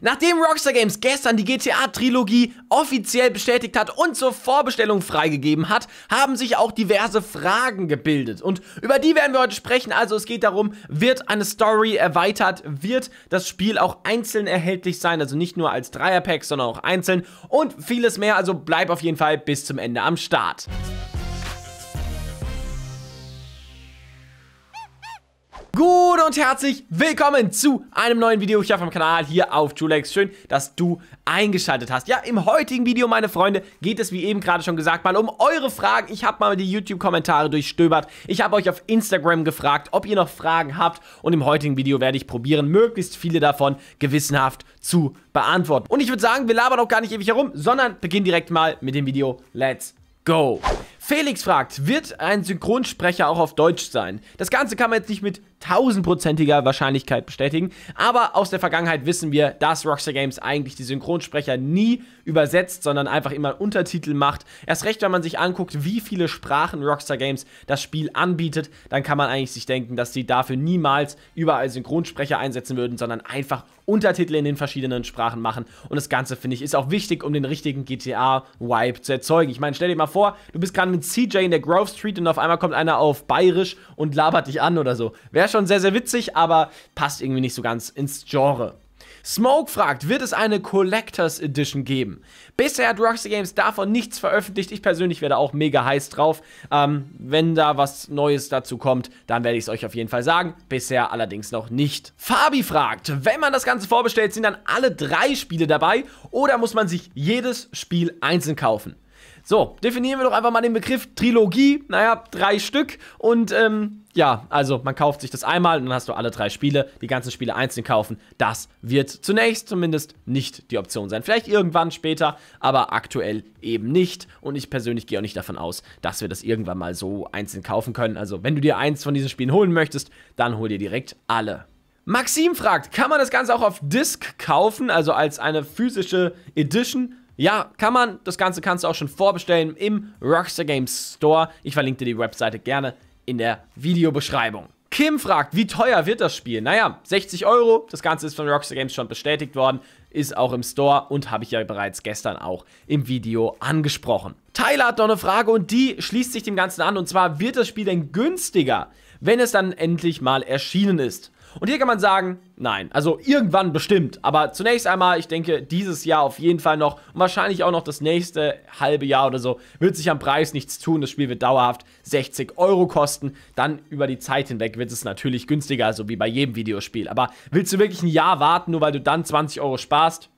Nachdem Rockstar Games gestern die GTA-Trilogie offiziell bestätigt hat und zur Vorbestellung freigegeben hat, haben sich auch diverse Fragen gebildet. Und über die werden wir heute sprechen. Also es geht darum, wird eine Story erweitert, wird das Spiel auch einzeln erhältlich sein, also nicht nur als Dreierpack, sondern auch einzeln und vieles mehr. Also bleib auf jeden Fall bis zum Ende am Start. und herzlich willkommen zu einem neuen Video hier auf dem Kanal, hier auf Julex. Schön, dass du eingeschaltet hast. Ja, im heutigen Video, meine Freunde, geht es, wie eben gerade schon gesagt, mal um eure Fragen. Ich habe mal die YouTube-Kommentare durchstöbert. Ich habe euch auf Instagram gefragt, ob ihr noch Fragen habt. Und im heutigen Video werde ich probieren, möglichst viele davon gewissenhaft zu beantworten. Und ich würde sagen, wir labern auch gar nicht ewig herum, sondern beginnen direkt mal mit dem Video. Let's go! Felix fragt, wird ein Synchronsprecher auch auf Deutsch sein? Das Ganze kann man jetzt nicht mit tausendprozentiger Wahrscheinlichkeit bestätigen. Aber aus der Vergangenheit wissen wir, dass Rockstar Games eigentlich die Synchronsprecher nie übersetzt, sondern einfach immer Untertitel macht. Erst recht, wenn man sich anguckt, wie viele Sprachen Rockstar Games das Spiel anbietet, dann kann man eigentlich sich denken, dass sie dafür niemals überall Synchronsprecher einsetzen würden, sondern einfach Untertitel in den verschiedenen Sprachen machen. Und das Ganze, finde ich, ist auch wichtig, um den richtigen GTA-Wipe zu erzeugen. Ich meine, stell dir mal vor, du bist gerade mit CJ in der Grove Street und auf einmal kommt einer auf Bayerisch und labert dich an oder so. Wäre schon sehr, sehr witzig, aber passt irgendwie nicht so ganz ins Genre. Smoke fragt, wird es eine Collectors Edition geben? Bisher hat Roxy Games davon nichts veröffentlicht. Ich persönlich werde auch mega heiß drauf. Ähm, wenn da was Neues dazu kommt, dann werde ich es euch auf jeden Fall sagen. Bisher allerdings noch nicht. Fabi fragt, wenn man das Ganze vorbestellt, sind dann alle drei Spiele dabei oder muss man sich jedes Spiel einzeln kaufen? So, definieren wir doch einfach mal den Begriff Trilogie. Naja, drei Stück und ähm, ja, also man kauft sich das einmal und dann hast du alle drei Spiele, die ganzen Spiele einzeln kaufen. Das wird zunächst zumindest nicht die Option sein. Vielleicht irgendwann später, aber aktuell eben nicht. Und ich persönlich gehe auch nicht davon aus, dass wir das irgendwann mal so einzeln kaufen können. Also wenn du dir eins von diesen Spielen holen möchtest, dann hol dir direkt alle. Maxim fragt, kann man das Ganze auch auf Disc kaufen, also als eine physische Edition? Ja, kann man. Das Ganze kannst du auch schon vorbestellen im Rockstar Games Store. Ich verlinke dir die Webseite gerne in der Videobeschreibung. Kim fragt, wie teuer wird das Spiel? Naja, 60 Euro. Das Ganze ist von Rockstar Games schon bestätigt worden, ist auch im Store und habe ich ja bereits gestern auch im Video angesprochen. Tyler hat noch eine Frage und die schließt sich dem Ganzen an. Und zwar, wird das Spiel denn günstiger, wenn es dann endlich mal erschienen ist? Und hier kann man sagen, nein. Also irgendwann bestimmt. Aber zunächst einmal, ich denke, dieses Jahr auf jeden Fall noch und wahrscheinlich auch noch das nächste halbe Jahr oder so, wird sich am Preis nichts tun. Das Spiel wird dauerhaft 60 Euro kosten. Dann über die Zeit hinweg wird es natürlich günstiger, also wie bei jedem Videospiel. Aber willst du wirklich ein Jahr warten, nur weil du dann 20 Euro sparst?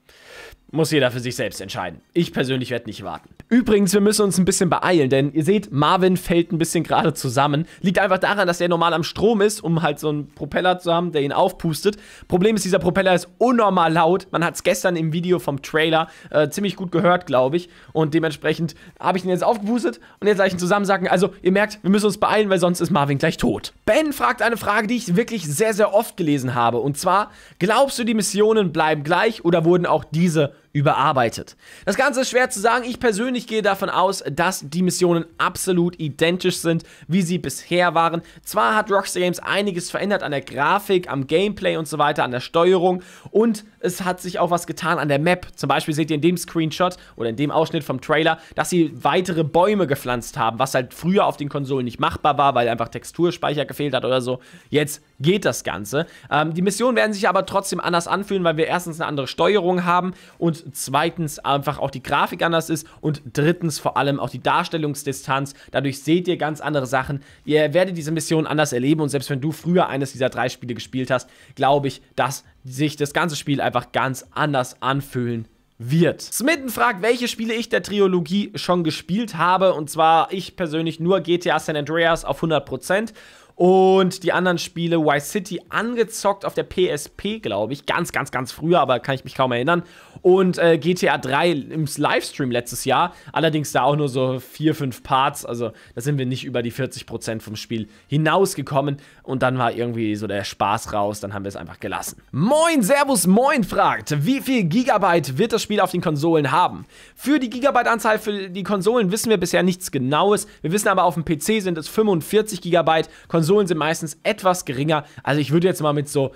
Muss jeder für sich selbst entscheiden. Ich persönlich werde nicht warten. Übrigens, wir müssen uns ein bisschen beeilen, denn ihr seht, Marvin fällt ein bisschen gerade zusammen. Liegt einfach daran, dass er normal am Strom ist, um halt so einen Propeller zu haben, der ihn aufpustet. Problem ist, dieser Propeller ist unnormal laut. Man hat es gestern im Video vom Trailer äh, ziemlich gut gehört, glaube ich. Und dementsprechend habe ich ihn jetzt aufgepustet und jetzt gleich ihn zusammensacken. Also, ihr merkt, wir müssen uns beeilen, weil sonst ist Marvin gleich tot. Ben fragt eine Frage, die ich wirklich sehr, sehr oft gelesen habe. Und zwar, glaubst du, die Missionen bleiben gleich oder wurden auch diese überarbeitet. Das Ganze ist schwer zu sagen. Ich persönlich gehe davon aus, dass die Missionen absolut identisch sind, wie sie bisher waren. Zwar hat Rockstar Games einiges verändert an der Grafik, am Gameplay und so weiter, an der Steuerung und es hat sich auch was getan an der Map. Zum Beispiel seht ihr in dem Screenshot oder in dem Ausschnitt vom Trailer, dass sie weitere Bäume gepflanzt haben, was halt früher auf den Konsolen nicht machbar war, weil einfach Texturspeicher gefehlt hat oder so. Jetzt geht das Ganze. Ähm, die Missionen werden sich aber trotzdem anders anfühlen, weil wir erstens eine andere Steuerung haben und zweitens einfach auch die Grafik anders ist und drittens vor allem auch die Darstellungsdistanz. Dadurch seht ihr ganz andere Sachen. Ihr werdet diese Mission anders erleben und selbst wenn du früher eines dieser drei Spiele gespielt hast, glaube ich, dass sich das ganze Spiel einfach ganz anders anfühlen wird. Smitten fragt, welche Spiele ich der Trilogie schon gespielt habe und zwar ich persönlich nur GTA San Andreas auf 100% und die anderen Spiele, Vice City angezockt auf der PSP, glaube ich. Ganz, ganz, ganz früher, aber kann ich mich kaum erinnern. Und äh, GTA 3 im Livestream letztes Jahr. Allerdings da auch nur so vier, fünf Parts. Also da sind wir nicht über die 40% vom Spiel hinausgekommen. Und dann war irgendwie so der Spaß raus. Dann haben wir es einfach gelassen. Moin, Servus, Moin fragt, wie viel Gigabyte wird das Spiel auf den Konsolen haben? Für die Gigabyte-Anzahl für die Konsolen wissen wir bisher nichts Genaues. Wir wissen aber, auf dem PC sind es 45 Gigabyte. Konsolen sind meistens etwas geringer. Also ich würde jetzt mal mit so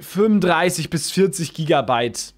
35 bis 40 Gigabyte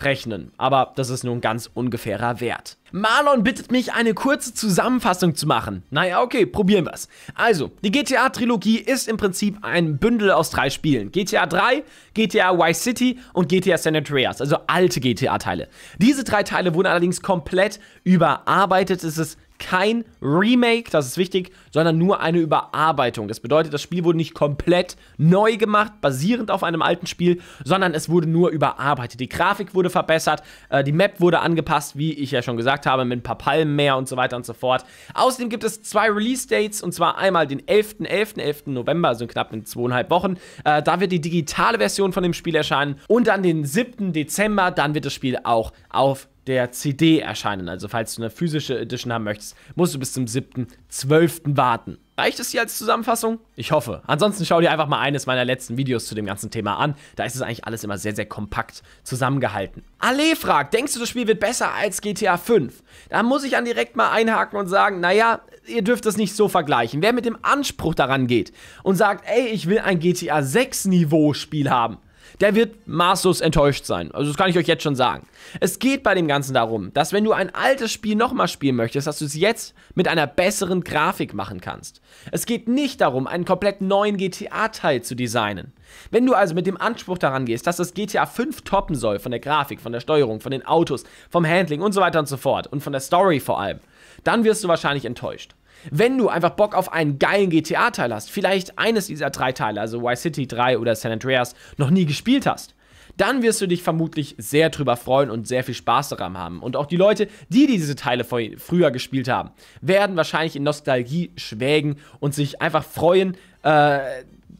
rechnen. Aber das ist nur ein ganz ungefährer Wert. Marlon bittet mich, eine kurze Zusammenfassung zu machen. Naja, okay, probieren wir's. Also, die GTA-Trilogie ist im Prinzip ein Bündel aus drei Spielen. GTA 3, GTA Y City und GTA San Andreas, also alte GTA-Teile. Diese drei Teile wurden allerdings komplett überarbeitet. Es ist kein Remake, das ist wichtig, sondern nur eine Überarbeitung. Das bedeutet, das Spiel wurde nicht komplett neu gemacht, basierend auf einem alten Spiel, sondern es wurde nur überarbeitet. Die Grafik wurde verbessert, äh, die Map wurde angepasst, wie ich ja schon gesagt habe, mit ein paar Palmen mehr und so weiter und so fort. Außerdem gibt es zwei Release-Dates und zwar einmal den 11.11., 11. November, also in knapp in zweieinhalb Wochen. Äh, da wird die digitale Version von dem Spiel erscheinen und dann den 7. Dezember, dann wird das Spiel auch auf der CD erscheinen. Also falls du eine physische Edition haben möchtest, musst du bis zum 7.12. warten. Reicht es hier als Zusammenfassung? Ich hoffe. Ansonsten schau dir einfach mal eines meiner letzten Videos zu dem ganzen Thema an. Da ist es eigentlich alles immer sehr, sehr kompakt zusammengehalten. Ale fragt, denkst du, das Spiel wird besser als GTA 5? Da muss ich dann direkt mal einhaken und sagen, naja, ihr dürft das nicht so vergleichen. Wer mit dem Anspruch daran geht und sagt, ey, ich will ein GTA 6 Niveau Spiel haben, der wird maßlos enttäuscht sein. Also das kann ich euch jetzt schon sagen. Es geht bei dem Ganzen darum, dass wenn du ein altes Spiel nochmal spielen möchtest, dass du es jetzt mit einer besseren Grafik machen kannst. Es geht nicht darum, einen komplett neuen GTA-Teil zu designen. Wenn du also mit dem Anspruch daran gehst, dass das GTA 5 toppen soll von der Grafik, von der Steuerung, von den Autos, vom Handling und so weiter und so fort und von der Story vor allem, dann wirst du wahrscheinlich enttäuscht. Wenn du einfach Bock auf einen geilen GTA-Teil hast, vielleicht eines dieser drei Teile, also Y City 3 oder San Andreas, noch nie gespielt hast, dann wirst du dich vermutlich sehr drüber freuen und sehr viel Spaß daran haben. Und auch die Leute, die diese Teile früher gespielt haben, werden wahrscheinlich in Nostalgie schwägen und sich einfach freuen, äh,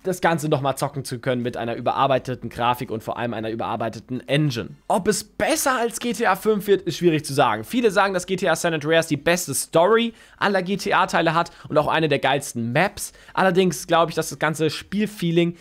das Ganze nochmal zocken zu können mit einer überarbeiteten Grafik und vor allem einer überarbeiteten Engine. Ob es besser als GTA 5 wird, ist schwierig zu sagen. Viele sagen, dass GTA San Andreas die beste Story aller GTA-Teile hat und auch eine der geilsten Maps. Allerdings glaube ich, dass das ganze Spielfeeling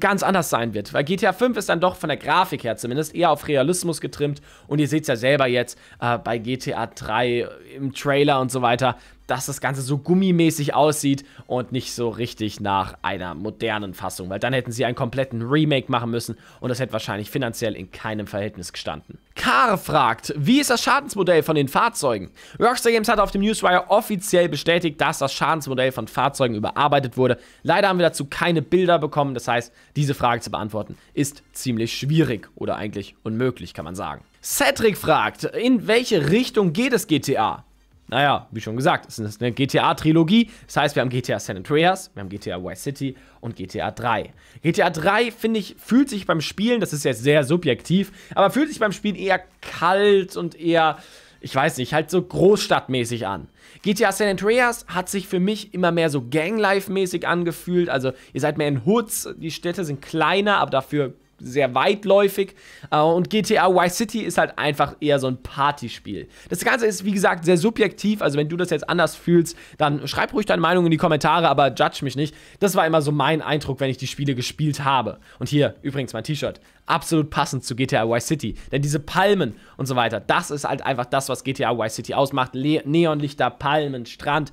ganz anders sein wird, weil GTA 5 ist dann doch von der Grafik her zumindest eher auf Realismus getrimmt und ihr seht es ja selber jetzt äh, bei GTA 3 im Trailer und so weiter, dass das Ganze so gummimäßig aussieht und nicht so richtig nach einer modernen Fassung, weil dann hätten sie einen kompletten Remake machen müssen und das hätte wahrscheinlich finanziell in keinem Verhältnis gestanden. Kar fragt, wie ist das Schadensmodell von den Fahrzeugen? Rockstar Games hat auf dem Newswire offiziell bestätigt, dass das Schadensmodell von Fahrzeugen überarbeitet wurde. Leider haben wir dazu keine Bilder bekommen, das heißt, diese Frage zu beantworten ist ziemlich schwierig oder eigentlich unmöglich, kann man sagen. Cedric fragt, in welche Richtung geht es GTA? naja, wie schon gesagt, es ist eine GTA-Trilogie. Das heißt, wir haben GTA San Andreas, wir haben GTA Vice City und GTA 3. GTA 3, finde ich, fühlt sich beim Spielen, das ist jetzt sehr subjektiv, aber fühlt sich beim Spielen eher kalt und eher, ich weiß nicht, halt so großstadtmäßig an. GTA San Andreas hat sich für mich immer mehr so Ganglife-mäßig angefühlt. Also ihr seid mehr in Hoods, die Städte sind kleiner, aber dafür sehr weitläufig. Äh, und GTA Y City ist halt einfach eher so ein Partyspiel. Das Ganze ist, wie gesagt, sehr subjektiv. Also wenn du das jetzt anders fühlst, dann schreib ruhig deine Meinung in die Kommentare, aber judge mich nicht. Das war immer so mein Eindruck, wenn ich die Spiele gespielt habe. Und hier übrigens mein T-Shirt. Absolut passend zu GTA Y City. Denn diese Palmen und so weiter, das ist halt einfach das, was GTA Y City ausmacht. Le Neonlichter, Palmen, Strand.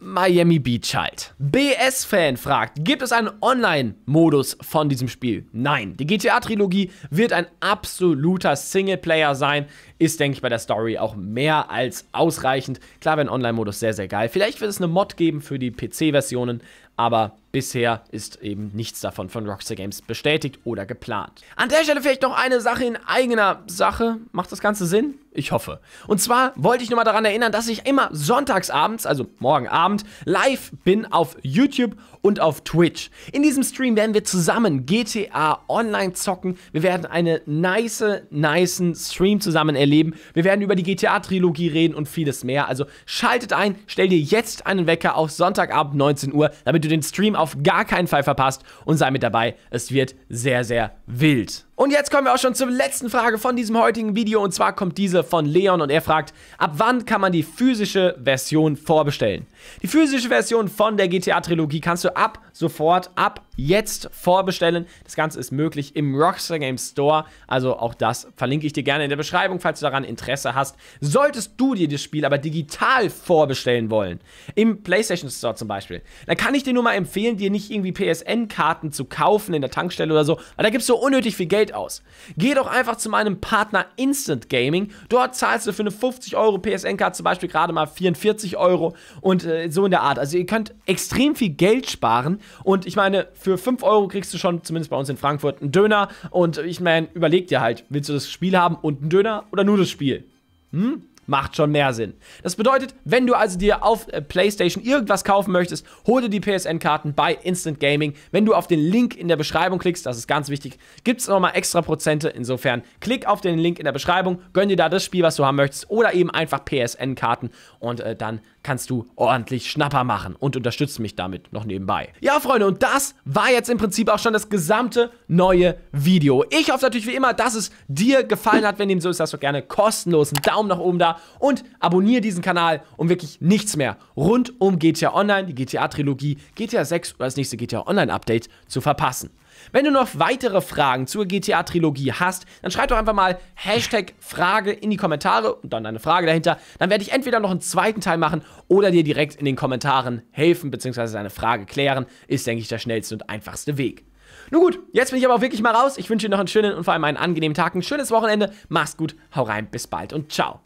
Miami Beach halt. BS-Fan fragt, gibt es einen Online-Modus von diesem Spiel? Nein. Die GTA-Trilogie wird ein absoluter Singleplayer sein. Ist, denke ich, bei der Story auch mehr als ausreichend. Klar wäre ein Online-Modus sehr, sehr geil. Vielleicht wird es eine Mod geben für die PC-Versionen, aber bisher ist eben nichts davon von Rockstar Games bestätigt oder geplant. An der Stelle vielleicht noch eine Sache in eigener Sache. Macht das Ganze Sinn? Ich hoffe. Und zwar wollte ich nur mal daran erinnern, dass ich immer sonntagsabends, also morgen Abend, live bin auf YouTube und auf Twitch. In diesem Stream werden wir zusammen GTA Online zocken. Wir werden einen nice, nice Stream zusammen erleben. Wir werden über die GTA-Trilogie reden und vieles mehr. Also schaltet ein, stell dir jetzt einen Wecker auf Sonntagabend 19 Uhr, damit du den Stream auf gar keinen Fall verpasst und sei mit dabei. Es wird sehr, sehr wild. Und jetzt kommen wir auch schon zur letzten Frage von diesem heutigen Video. Und zwar kommt diese von Leon und er fragt, ab wann kann man die physische Version vorbestellen? Die physische Version von der GTA-Trilogie kannst du ab sofort, ab jetzt vorbestellen. Das Ganze ist möglich im Rockstar Games Store. Also auch das verlinke ich dir gerne in der Beschreibung, falls du daran Interesse hast. Solltest du dir das Spiel aber digital vorbestellen wollen, im PlayStation Store zum Beispiel, dann kann ich dir nur mal empfehlen, dir nicht irgendwie PSN-Karten zu kaufen in der Tankstelle oder so. Weil da gibst du unnötig viel Geld aus. Geh doch einfach zu meinem Partner Instant Gaming. Dort zahlst du für eine 50 Euro PSN-Card zum Beispiel gerade mal 44 Euro und äh, so in der Art. Also ihr könnt extrem viel Geld sparen und ich meine, für 5 Euro kriegst du schon, zumindest bei uns in Frankfurt, einen Döner und äh, ich meine, überleg dir halt, willst du das Spiel haben und einen Döner oder nur das Spiel? Hm? macht schon mehr Sinn. Das bedeutet, wenn du also dir auf äh, PlayStation irgendwas kaufen möchtest, hol dir die PSN-Karten bei Instant Gaming. Wenn du auf den Link in der Beschreibung klickst, das ist ganz wichtig, gibt es nochmal extra Prozente. Insofern klick auf den Link in der Beschreibung, gönn dir da das Spiel, was du haben möchtest oder eben einfach PSN-Karten und äh, dann kannst du ordentlich Schnapper machen und unterstützt mich damit noch nebenbei. Ja, Freunde, und das war jetzt im Prinzip auch schon das gesamte neue Video. Ich hoffe natürlich wie immer, dass es dir gefallen hat. Wenn dem so ist, lass doch gerne kostenlos einen Daumen nach oben da und abonniere diesen Kanal um wirklich nichts mehr rund um GTA Online, die GTA-Trilogie, GTA 6 oder das nächste GTA Online-Update zu verpassen. Wenn du noch weitere Fragen zur GTA-Trilogie hast, dann schreib doch einfach mal Hashtag Frage in die Kommentare und dann deine Frage dahinter. Dann werde ich entweder noch einen zweiten Teil machen oder dir direkt in den Kommentaren helfen bzw. deine Frage klären. Ist, denke ich, der schnellste und einfachste Weg. Nun gut, jetzt bin ich aber auch wirklich mal raus. Ich wünsche dir noch einen schönen und vor allem einen angenehmen Tag, ein schönes Wochenende. Mach's gut, hau rein, bis bald und ciao.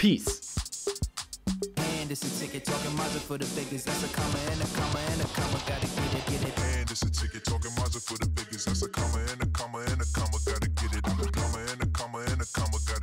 Peace. And it's a ticket talking for the biggest. That's a comma and a comma and a comma. Gotta get it, get it. And it's a ticket talking for the biggest. That's a comma and a comma and a comma. Gotta get it. Comma and a comma and a comma. Gotta